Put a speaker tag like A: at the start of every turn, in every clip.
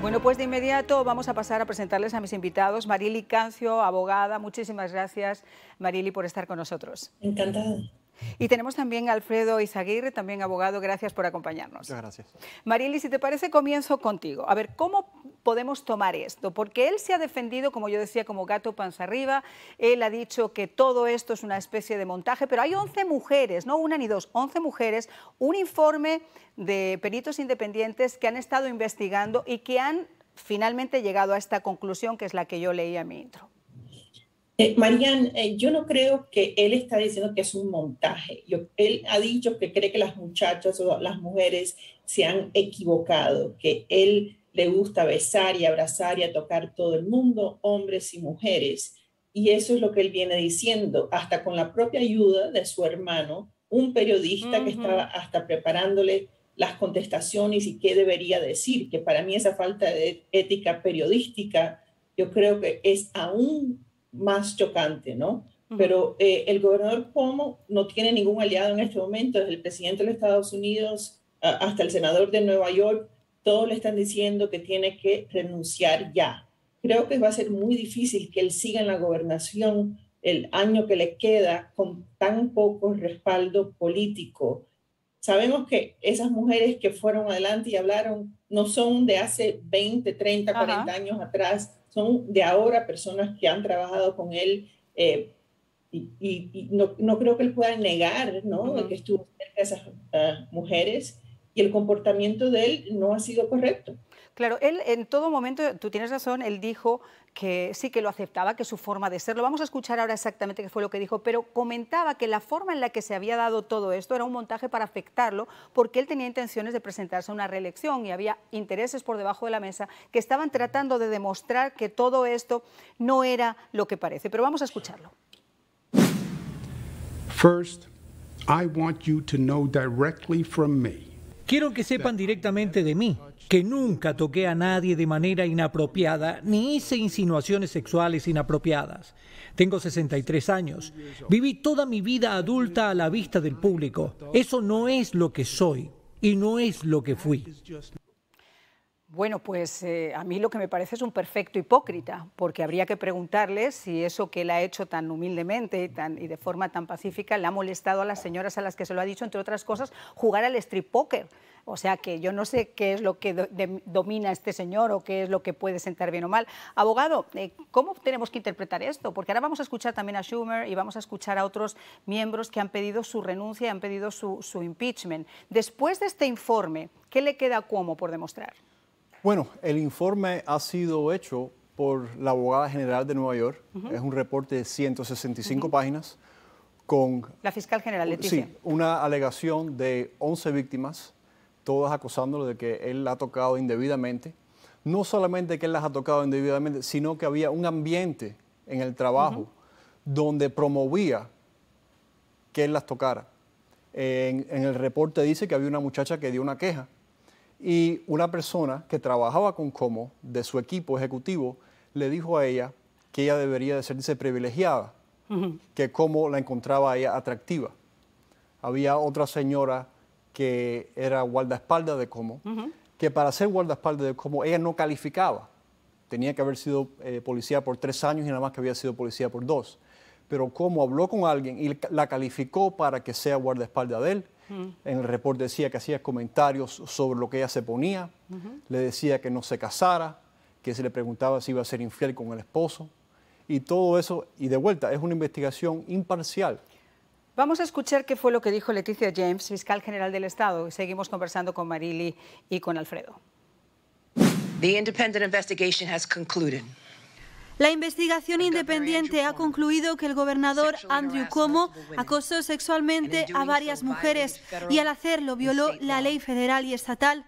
A: Bueno, pues de inmediato vamos a pasar a presentarles a mis invitados. Marili Cancio, abogada, muchísimas gracias Marili por estar con nosotros. Encantada. Y tenemos también a Alfredo Izaguirre, también abogado, gracias por acompañarnos. Muchas gracias. Marili, si te parece, comienzo contigo. A ver, ¿cómo podemos tomar esto? Porque él se ha defendido, como yo decía, como gato panza arriba, él ha dicho que todo esto es una especie de montaje, pero hay 11 mujeres, no una ni dos, 11 mujeres, un informe de peritos independientes que han estado investigando y que han finalmente llegado a esta conclusión que es la que yo leía en mi intro. Eh, Marian, eh, yo no creo que él está diciendo que es un montaje. Yo, él ha dicho que
B: cree que las muchachas o las mujeres se han equivocado, que él le gusta besar y abrazar y a tocar todo el mundo, hombres y mujeres. Y eso es lo que él viene diciendo, hasta con la propia ayuda de su hermano, un periodista que estaba hasta preparándole las contestaciones y qué debería decir, que para mí esa falta de ética periodística yo creo que es aún más chocante, ¿no? Pero eh, el gobernador Cuomo no tiene ningún aliado en este momento, desde el presidente de los Estados Unidos hasta el senador de Nueva York, todos le están diciendo que tiene que renunciar ya. Creo que va a ser muy difícil que él siga en la gobernación el año que le queda con tan poco respaldo político. Sabemos que esas mujeres que fueron adelante y hablaron no son de hace 20, 30, 40 años atrás, son de ahora personas que han trabajado con él eh, y, no, creo que él pueda negar ¿no? que estuvo cerca de esas
A: eh, mujeres y el comportamiento de él no ha sido correcto. Claro, él en todo momento, tú tienes razón, él dijo que sí que lo aceptaba, que su forma de ser, lo vamos a escuchar ahora exactamente qué fue lo que dijo, pero comentaba que la forma en la que se había dado todo esto era un montaje para afectarlo, porque él tenía intenciones de presentarse a una reelección y había intereses por debajo de la mesa que estaban tratando de demostrar que todo esto no era lo que parece. Pero vamos a
C: escucharlo.
B: First, I want you to know
C: directly from me. Quiero que sepan directamente de mí que nunca toqué a nadie de manera inapropiada ni hice insinuaciones sexuales inapropiadas. Tengo 63 años. Viví toda mi vida adulta a la vista del público. Eso no es lo que soy y no es lo que fui.
A: Bueno, pues eh, a mí lo que me parece es un perfecto hipócrita, porque habría que preguntarle si eso que le ha hecho tan humildemente y, de forma tan pacífica le ha molestado a las señoras a las que se lo ha dicho, entre otras cosas, jugar al strip poker. O sea que yo no sé qué es lo que domina este señor o qué es lo que puede sentar bien o mal. Abogado, eh, ¿cómo tenemos que interpretar esto? Porque ahora vamos a escuchar también a Schumer y vamos a escuchar a otros miembros que han pedido su renuncia, y han pedido su, impeachment. Después de este informe, ¿qué le queda como por demostrar?
D: Bueno, el informe ha sido hecho por la abogada general de Nueva York. Es un reporte de 165 páginas con...
A: La fiscal general, Leticia. Sí,
D: una alegación de 11 víctimas, todas acusándolo de que él la ha tocado indebidamente. No solamente que él las ha tocado indebidamente, sino que había un ambiente en el trabajo donde promovía que él las tocara. en el reporte dice que había una muchacha que dio una queja y una persona que trabajaba con Como, de su equipo ejecutivo, le dijo a ella que ella debería de privilegiada, que Como la encontraba ella atractiva. Había otra señora que era guardaespaldas de Como, que para ser guardaespaldas de Como ella no calificaba. Tenía que haber sido eh, policía por tres años y nada más que había sido policía por dos. Pero Como habló con alguien y la calificó para que sea guardaespaldas de él, en el reporte decía que hacía comentarios sobre lo que ella se ponía, le decía que no se casara, que se le preguntaba si iba a ser infiel con el esposo. Y todo eso, y de vuelta, es una investigación imparcial.
A: Vamos a escuchar qué fue lo que dijo Leticia James, fiscal general del Estado. seguimos conversando con Marili y con Alfredo. The independent investigation has concluded. La investigación independiente ha concluido que el gobernador Andrew Cuomo acosó sexualmente a varias mujeres y al hacerlo violó la ley federal y estatal.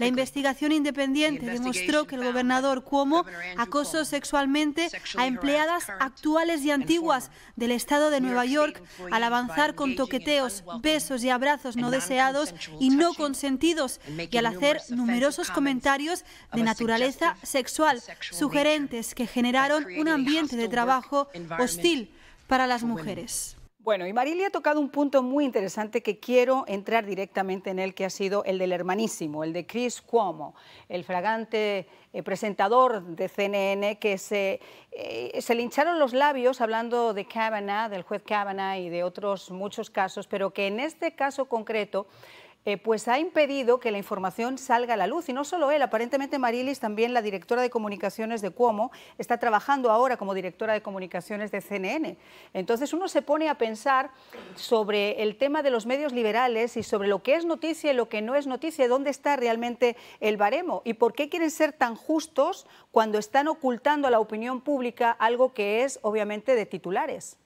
A: La investigación independiente demostró que el gobernador Cuomo acosó sexualmente a empleadas actuales y antiguas del estado de Nueva York al avanzar con toqueteos, besos y abrazos no deseados y no consentidos y al hacer numerosos comentarios de naturaleza sexual, sugerentes que generaron un ambiente de trabajo hostil para las mujeres. Bueno, y Marilia ha tocado un punto muy interesante que quiero entrar directamente en él, que ha sido el del hermanísimo, el de Chris Cuomo, el fragante eh, presentador de CNN, que se, eh, se lincharon los labios hablando de Kavanaugh, del juez Kavanaugh y de otros muchos casos, pero que en este caso concreto eh, pues ha impedido que la información salga a la luz. Y no solo él, aparentemente Marilis, también la directora de comunicaciones de Cuomo, está trabajando ahora como directora de comunicaciones de CNN. Entonces uno se pone a pensar sobre el tema de los medios liberales y sobre lo que es noticia y lo que no es noticia, dónde está realmente el baremo y por qué quieren ser tan justos cuando están ocultando a la opinión pública algo que es obviamente de titulares.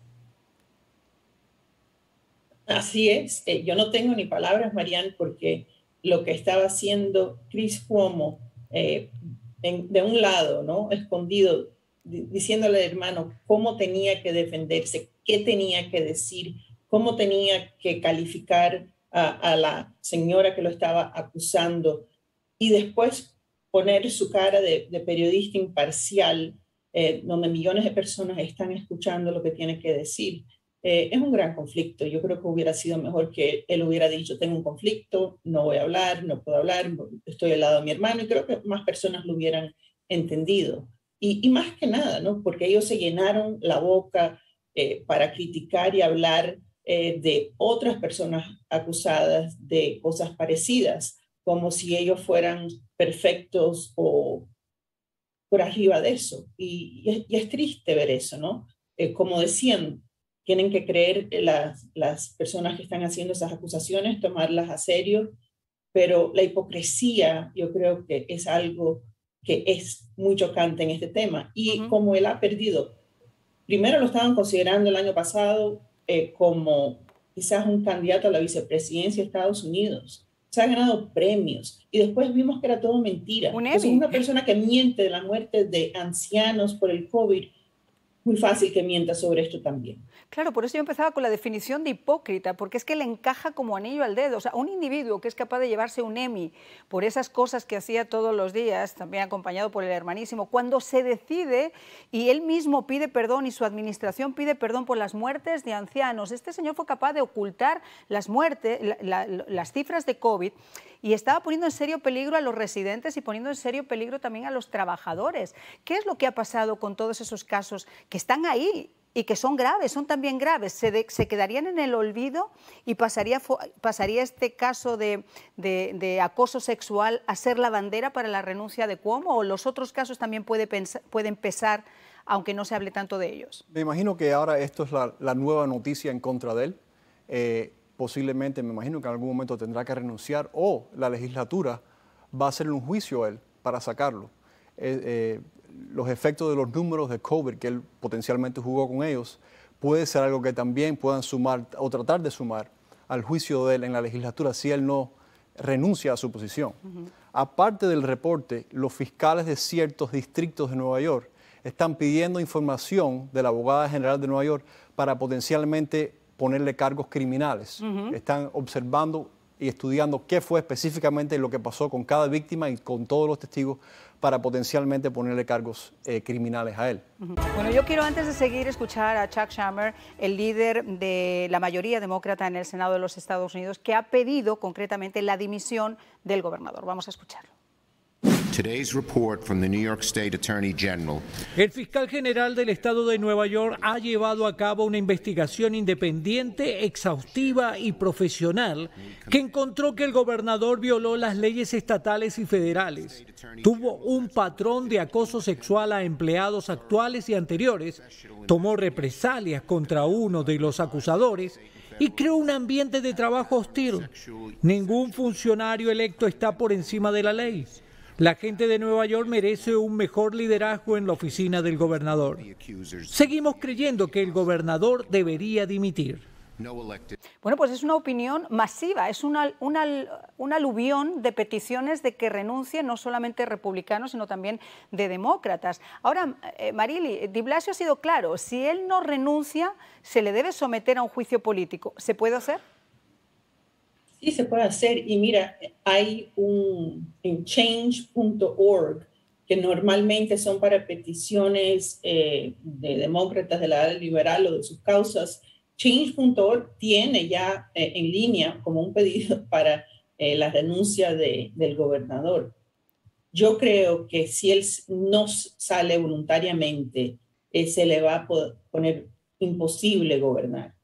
B: Así es, eh, yo no tengo ni palabras, Marian, porque lo que estaba haciendo Chris Cuomo, eh, de un lado, ¿no? Escondido, diciéndole al hermano cómo tenía que defenderse, qué tenía que decir, cómo tenía que calificar a, la señora que lo estaba acusando y después poner su cara de, periodista imparcial, eh, donde millones de personas están escuchando lo que tiene que decir. Eh, es un gran conflicto. Yo creo que hubiera sido mejor que él hubiera dicho, tengo un conflicto, no voy a hablar, no puedo hablar, estoy al lado de mi hermano y creo que más personas lo hubieran entendido. Y, más que nada, ¿no? Porque ellos se llenaron la boca eh, para criticar y hablar eh, de otras personas acusadas de cosas parecidas, como si ellos fueran perfectos o por arriba de eso. Y, es, y es triste ver eso, ¿no? como decían, tienen que creer las, las personas que están haciendo esas acusaciones, tomarlas a serio, pero la hipocresía yo creo que es algo que es muy chocante en este tema. Y como él ha perdido, primero lo estaban considerando el año pasado eh, como quizás un candidato a la vicepresidencia de Estados Unidos. Se ha ganado premios y después vimos que era todo mentira. Es una persona que
A: miente de la muerte de ancianos por el COVID muy fácil que mienta sobre esto también. Claro, por eso yo empezaba con la definición de hipócrita, porque es que le encaja como anillo al dedo. O sea, un individuo que es capaz de llevarse un EMI por esas cosas que hacía todos los días, también acompañado por el hermanísimo, cuando se decide y él mismo pide perdón y su administración pide perdón por las muertes de ancianos, este señor fue capaz de ocultar las muertes, las cifras de COVID y estaba poniendo en serio peligro a los residentes y poniendo en serio peligro también a los trabajadores. ¿Qué es lo que ha pasado con todos esos casos que están ahí y que son graves, son también graves, se, se quedarían en el olvido y pasaría, pasaría este caso de, de, acoso sexual a ser la bandera para la renuncia de Cuomo o los otros casos también puede pueden pesar, aunque no se hable tanto de ellos.
D: Me imagino que ahora esto es la, nueva noticia en contra de él. Eh, posiblemente, me imagino que en algún momento tendrá que renunciar o la legislatura va a hacerle un juicio a él para sacarlo. Eh, eh los efectos de los números de COVID que él potencialmente jugó con ellos puede ser algo que también puedan sumar o tratar de sumar al juicio de él en la legislatura si él no renuncia a su posición. Aparte del reporte, los fiscales de ciertos distritos de Nueva York están pidiendo información de la abogada general de Nueva York para potencialmente ponerle cargos criminales. Están observando y estudiando qué fue específicamente lo que pasó con cada víctima y con todos los testigos para potencialmente ponerle cargos eh, criminales a él.
A: Bueno, yo quiero antes de seguir escuchar a Chuck Schumer, el líder de la mayoría demócrata en el Senado de los Estados Unidos, que ha pedido concretamente la dimisión del gobernador. Vamos a escucharlo report New York State
C: El fiscal general del estado de Nueva York ha llevado a cabo una investigación independiente, exhaustiva y profesional que encontró que el gobernador violó las leyes estatales y federales. Tuvo un patrón de acoso sexual a empleados actuales y anteriores, tomó represalias contra uno de los acusadores y creó un ambiente de trabajo hostil. Ningún funcionario electo está por encima de la ley. La gente de Nueva York merece un mejor liderazgo en la oficina del gobernador. Seguimos creyendo que el gobernador debería dimitir. Bueno, pues es una opinión masiva, es una,
A: aluvión de peticiones de que renuncie no solamente republicanos, sino también de demócratas. Ahora, eh, Marili, Di Blasio ha sido claro, si él no renuncia, se le debe someter a un juicio político. ¿Se puede hacer? Sí, se puede hacer. Y mira, hay un en change.org que
B: normalmente son para peticiones eh, de demócratas de la edad liberal o de sus causas. Change.org tiene ya eh, en línea como un pedido para eh, la renuncia de, del gobernador. Yo creo que si él no sale voluntariamente, se le va a poner imposible gobernar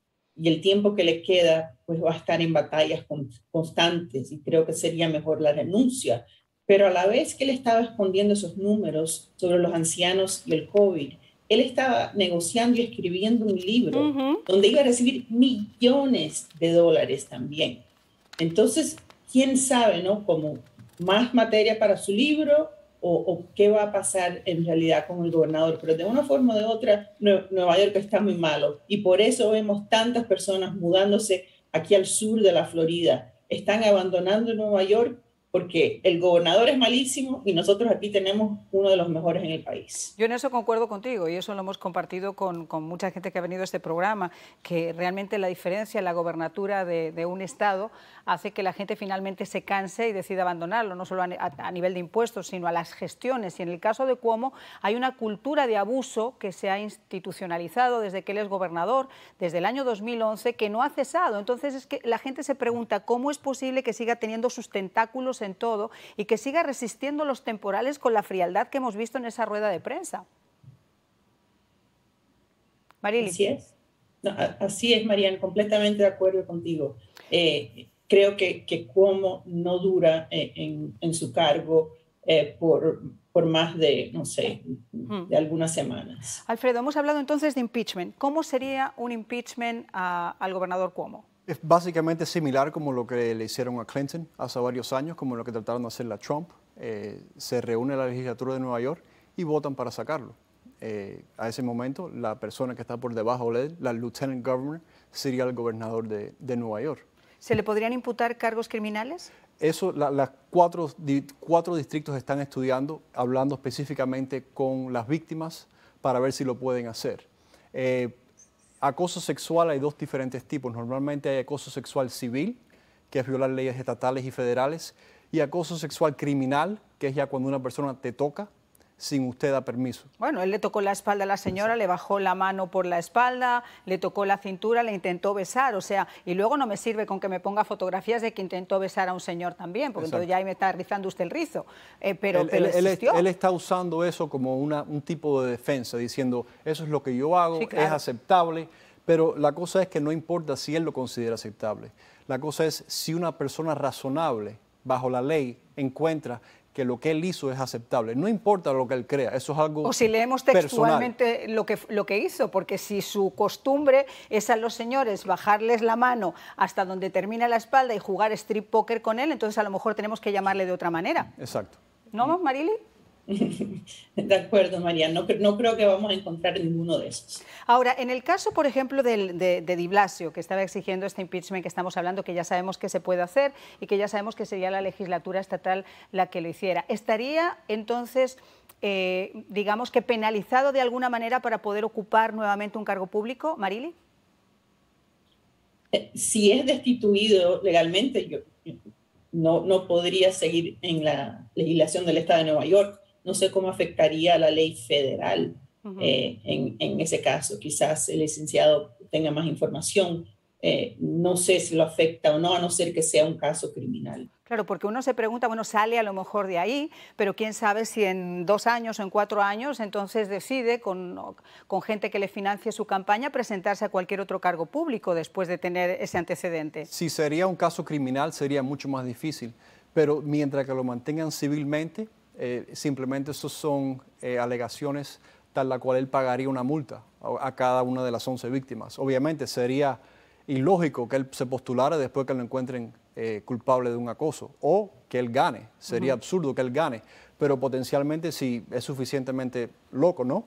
B: y el tiempo que le queda pues va a estar en batallas constantes y creo que sería mejor la renuncia. Pero a la vez que él estaba escondiendo esos números sobre los ancianos y el COVID, él estaba negociando y escribiendo un libro donde iba a recibir millones de dólares también. Entonces, quién sabe, ¿no? Como más materia para su libro, o, qué va a pasar en realidad con el gobernador. Pero de una forma o de otra, Nueva York está muy malo y por eso vemos tantas personas mudándose aquí al sur de la Florida. Están abandonando Nueva York porque el gobernador es malísimo y nosotros aquí tenemos uno de los mejores en el
A: país. Yo en eso concuerdo contigo y eso lo hemos compartido con, mucha gente que ha venido a este programa, que realmente la diferencia en la gobernatura de, un Estado hace que la gente finalmente se canse y decida abandonarlo, no solo a, nivel de impuestos, sino a las gestiones. Y en el caso de Cuomo hay una cultura de abuso que se ha institucionalizado desde que él es gobernador, desde el año 2011, que no ha cesado. Entonces es que la gente se pregunta cómo es posible que siga teniendo sus tentáculos en todo y que siga resistiendo los temporales con la frialdad que hemos visto en esa rueda de prensa. Así es.
B: así es, Marian, completamente de acuerdo contigo. Eh, creo que, Cuomo no dura eh, en, su cargo eh, por, por, más
D: de, no sé, mm. de algunas semanas.
A: Alfredo, hemos hablado entonces de impeachment. ¿Cómo sería un impeachment ah, al gobernador Cuomo?
D: Es básicamente similar como lo que le hicieron a Clinton hace varios años, como lo que trataron de hacer a Trump. Eh, se reúne la legislatura de Nueva York y votan para sacarlo. Eh, a ese momento, la persona que está por debajo de él, la lieutenant governor, sería el gobernador de, Nueva York.
A: ¿Se le podrían imputar cargos criminales?
D: Eso, las cuatro, distritos están estudiando, hablando específicamente con las víctimas para ver si lo pueden hacer. Eh, acoso sexual hay dos diferentes tipos. Normalmente hay acoso sexual civil, que es violar leyes estatales y federales, y acoso sexual criminal, que es ya cuando una persona te toca sin usted dar permiso.
A: Bueno, él le tocó la espalda a la señora, le bajó la mano por la espalda, le tocó la cintura, le intentó besar, o sea, y luego no me sirve con que me ponga fotografías de que intentó besar a un señor también, porque entonces ya ahí me está rizando usted el rizo. Eh, pero él,
D: está usando eso como una, un tipo de defensa, diciendo, eso es lo que yo hago, es aceptable, pero la cosa es que no importa si él lo considera aceptable. La cosa es si una persona razonable bajo la ley encuentra que lo que él hizo es aceptable. No importa lo que él crea, eso es algo. O si leemos textualmente
A: lo que, lo que hizo, porque si su costumbre es a los señores bajarles la mano hasta donde termina la espalda y jugar strip poker con él, entonces a lo mejor tenemos que llamarle de otra manera. Exacto. ¿No, Marili?
B: De acuerdo, María, no, creo que vamos a encontrar ninguno de esos.
A: Ahora, en el caso, por ejemplo, de, Di Blasio, que estaba exigiendo este impeachment que estamos hablando, que ya sabemos que se puede hacer y que ya sabemos que sería la legislatura estatal la que lo hiciera, ¿estaría entonces, eh, digamos que penalizado de alguna manera para poder ocupar nuevamente un cargo público, Marili?
B: Eh, si es destituido legalmente, yo no podría seguir en la legislación del Estado de Nueva York no sé cómo afectaría la ley federal eh, en, ese caso. Quizás el licenciado tenga más información. Eh, no sé si lo afecta o no, a no ser que sea un caso criminal.
A: Claro, porque uno se pregunta, bueno, sale a lo mejor de ahí, pero quién sabe si en dos años o en cuatro años entonces decide con, con, gente que le financie su campaña presentarse a cualquier otro cargo público después de tener ese antecedente.
D: Si sería un caso criminal sería mucho más difícil, pero mientras que lo mantengan civilmente, eh, simplemente esos son eh, alegaciones tal la cual él pagaría una multa a, cada una de las 11 víctimas. Obviamente sería ilógico que él se postulara después que lo encuentren eh, culpable de un acoso o que él gane. Sería absurdo que él gane, pero potencialmente si es suficientemente loco, ¿no?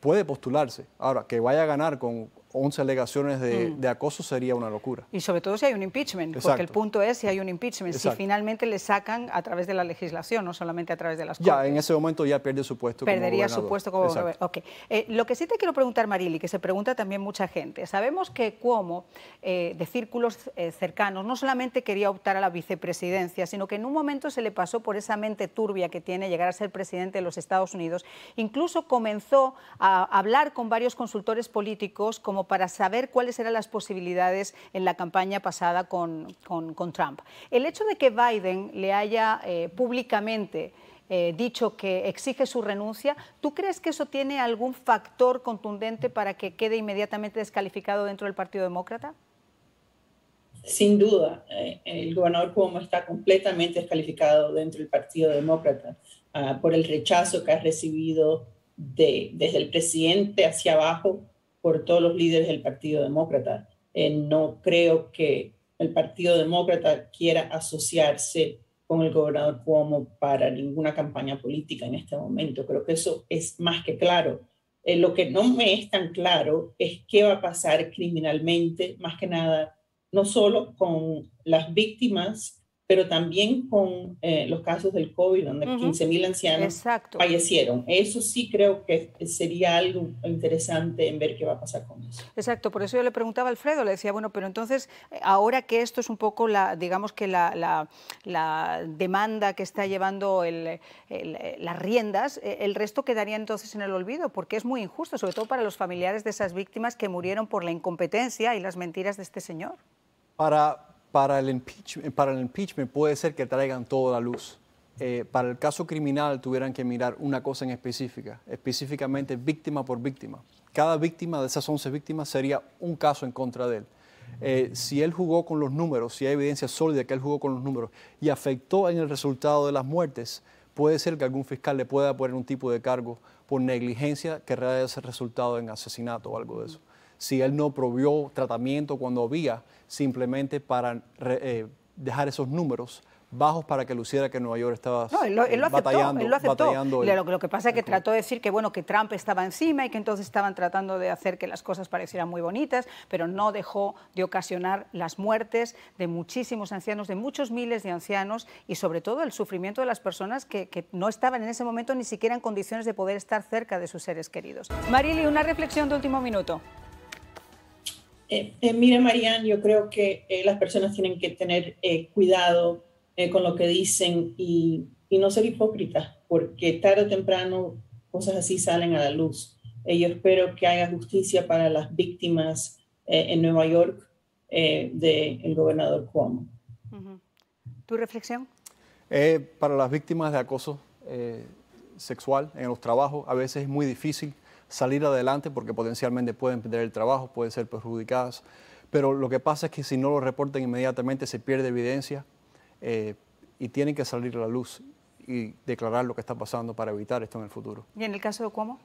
D: puede postularse. Ahora, que vaya a ganar con 11 alegaciones mm. de, acoso sería una locura.
A: Y sobre todo si hay un impeachment, porque el punto es si hay un impeachment, si finalmente le sacan a través de la legislación, no solamente a través de las cortes. Ya,
D: en ese momento ya pierde su puesto Perdería su puesto como gobernador.
A: Eh, lo que sí te quiero preguntar, Marili, que se pregunta también mucha gente. Sabemos que Cuomo, eh, de círculos eh, cercanos, no solamente quería optar a la vicepresidencia, sino que en un momento se le pasó por esa mente turbia que tiene llegar a ser presidente de los Estados Unidos. Incluso comenzó a hablar con varios consultores políticos como para saber cuáles eran las posibilidades en la campaña pasada con, Trump. El hecho de que Biden le haya eh, públicamente eh, dicho que exige su renuncia, ¿tú crees que eso tiene algún factor contundente para que quede inmediatamente descalificado dentro del Partido Demócrata?
B: Sin duda, eh, el gobernador Cuomo está completamente descalificado dentro del Partido Demócrata ah, por el rechazo que ha recibido desde el presidente hacia abajo por todos los líderes del Partido Demócrata. Eh, no creo que el Partido Demócrata quiera asociarse con el gobernador Cuomo para ninguna campaña política en este momento. Creo que eso es más que claro. Eh, lo que no me es tan claro es qué va a pasar criminalmente, más que nada, no solo con las víctimas pero también con eh, los casos del COVID, donde 15.000 ancianos fallecieron. Eso sí creo que sería algo interesante en ver qué va a pasar con eso.
A: Exacto, por eso yo le preguntaba a Alfredo, le decía, bueno, pero entonces, eh, ahora que esto es un poco, la, digamos que la, demanda que está llevando las riendas, eh, el resto quedaría entonces en el olvido, porque es muy injusto, sobre todo para los familiares de esas víctimas que murieron por la incompetencia y las mentiras de este señor.
D: Para, para el impeachment, el impeachment puede ser que traigan toda la luz. Eh, para el caso criminal tuvieran que mirar una cosa en específica, específicamente víctima por víctima. Cada víctima de esas 11 víctimas sería un caso en contra de él. Eh, si él jugó con los números, si hay evidencia sólida que él jugó con los números y afectó en el resultado de las muertes, puede ser que algún fiscal le pueda poner un tipo de cargo por negligencia que realice el resultado en asesinato o algo de eso si él no provió tratamiento cuando había, simplemente para eh, dejar esos números bajos para que luciera que Nueva York estaba lo, batallando. lo, aceptó. lo,
A: que pasa es que trató de decir que bueno que Trump estaba encima y que entonces estaban tratando de hacer que las cosas parecieran muy bonitas, pero no dejó de ocasionar las muertes de muchísimos ancianos, de muchos miles de ancianos y sobre todo el sufrimiento de las personas que, que no estaban en ese momento ni siquiera en condiciones de poder estar cerca de sus seres queridos. Marily, una reflexión de último minuto.
B: Eh, eh, mire, Marianne, yo creo que eh, las personas tienen que tener cuidado con lo que dicen y, no ser hipócritas, porque tarde o temprano cosas así salen a la luz. yo espero que haya justicia para las víctimas en Nueva York del gobernador Cuomo.
A: ¿Tu reflexión?
D: para las víctimas de acoso sexual en los trabajos, a veces es muy difícil salir adelante porque potencialmente pueden perder el trabajo, pueden ser perjudicadas. Pero lo que pasa es que si no lo reportan inmediatamente se pierde evidencia eh, y tienen que salir a la luz y declarar lo que está pasando para evitar esto en el futuro.
A: ¿Y en el caso de cómo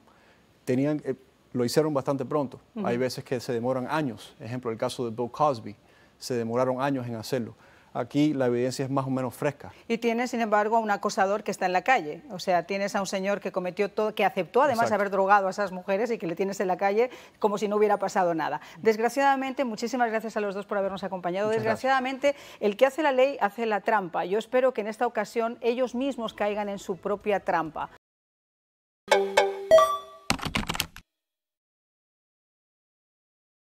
D: Tenían, eh, lo hicieron bastante pronto. Hay veces que se demoran años. Ejemplo, el caso de Bill Cosby, se demoraron años en hacerlo aquí la evidencia es más o menos fresca.
A: Y tienes, sin embargo, a un acosador que está en la calle. O sea, tienes a un señor que cometió todo, que aceptó además haber drogado a esas mujeres y que le tienes en la calle como si no hubiera pasado nada. Desgraciadamente, muchísimas gracias a los dos por habernos acompañado. Desgraciadamente, el que hace la ley hace la trampa. Yo espero que en esta ocasión ellos mismos caigan en su propia trampa.